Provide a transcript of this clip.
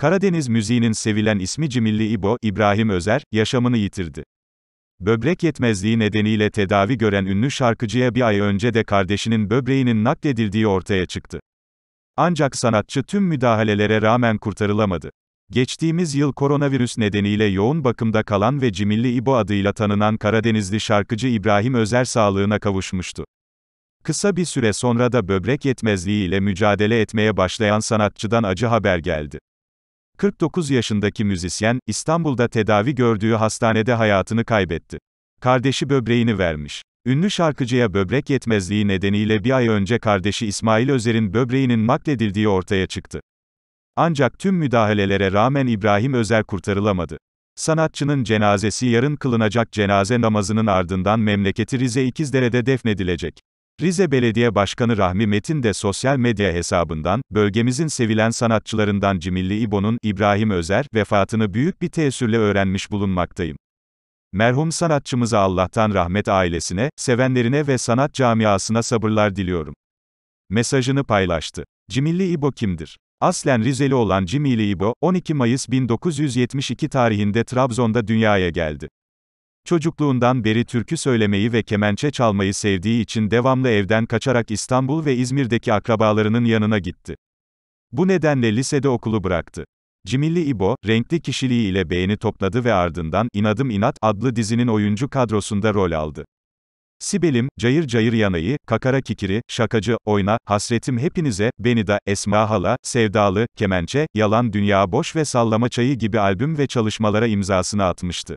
Karadeniz müziğinin sevilen ismi Cimilli İbo, İbrahim Özer, yaşamını yitirdi. Böbrek yetmezliği nedeniyle tedavi gören ünlü şarkıcıya bir ay önce de kardeşinin böbreğinin nakledildiği ortaya çıktı. Ancak sanatçı tüm müdahalelere rağmen kurtarılamadı. Geçtiğimiz yıl koronavirüs nedeniyle yoğun bakımda kalan ve Cimilli İbo adıyla tanınan Karadenizli şarkıcı İbrahim Özer sağlığına kavuşmuştu. Kısa bir süre sonra da böbrek yetmezliği ile mücadele etmeye başlayan sanatçıdan acı haber geldi. 49 yaşındaki müzisyen, İstanbul'da tedavi gördüğü hastanede hayatını kaybetti. Kardeşi böbreğini vermiş. Ünlü şarkıcıya böbrek yetmezliği nedeniyle bir ay önce kardeşi İsmail Özer'in böbreğinin makledildiği ortaya çıktı. Ancak tüm müdahalelere rağmen İbrahim Özer kurtarılamadı. Sanatçının cenazesi yarın kılınacak cenaze namazının ardından memleketi Rize İkizdere'de defnedilecek. Rize Belediye Başkanı Rahmi Metin de sosyal medya hesabından, bölgemizin sevilen sanatçılarından Cimilli İbo'nun, İbrahim Özer, vefatını büyük bir teessürle öğrenmiş bulunmaktayım. Merhum sanatçımıza Allah'tan rahmet ailesine, sevenlerine ve sanat camiasına sabırlar diliyorum. Mesajını paylaştı. Cimilli İbo kimdir? Aslen Rizeli olan Cimili İbo, 12 Mayıs 1972 tarihinde Trabzon'da dünyaya geldi. Çocukluğundan beri türkü söylemeyi ve kemençe çalmayı sevdiği için devamlı evden kaçarak İstanbul ve İzmir'deki akrabalarının yanına gitti. Bu nedenle lisede okulu bıraktı. Cimilli İbo, renkli kişiliği ile beğeni topladı ve ardından İnadım İnat adlı dizinin oyuncu kadrosunda rol aldı. Sibelim, Cayır Cayır Yanayı, Kakara Kikiri, Şakacı, Oyna, Hasretim Hepinize, Beni Da, Esma Hala, Sevdalı, Kemençe, Yalan Dünya Boş ve Sallama Çayı gibi albüm ve çalışmalara imzasını atmıştı.